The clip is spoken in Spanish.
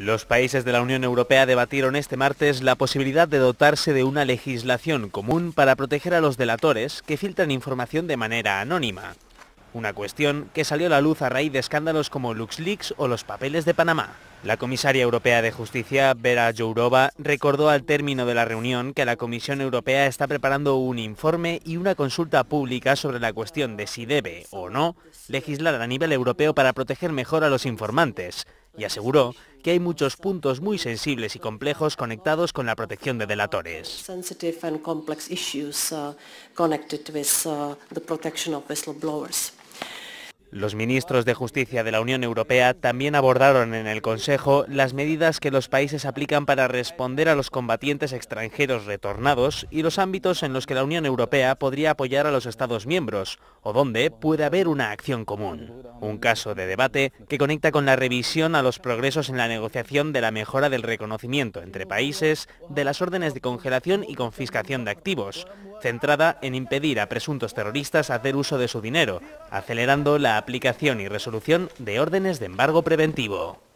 Los países de la Unión Europea debatieron este martes la posibilidad de dotarse de una legislación común para proteger a los delatores que filtran información de manera anónima. Una cuestión que salió a la luz a raíz de escándalos como LuxLeaks o los papeles de Panamá. La comisaria europea de justicia, Vera Jourova, recordó al término de la reunión que la Comisión Europea está preparando un informe y una consulta pública sobre la cuestión de si debe o no legislar a nivel europeo para proteger mejor a los informantes y aseguró que hay muchos puntos muy sensibles y complejos conectados con la protección de delatores. Los ministros de Justicia de la Unión Europea también abordaron en el Consejo las medidas que los países aplican para responder a los combatientes extranjeros retornados y los ámbitos en los que la Unión Europea podría apoyar a los Estados miembros o donde puede haber una acción común. Un caso de debate que conecta con la revisión a los progresos en la negociación de la mejora del reconocimiento entre países de las órdenes de congelación y confiscación de activos, centrada en impedir a presuntos terroristas hacer uso de su dinero, acelerando la aplicación y resolución de órdenes de embargo preventivo.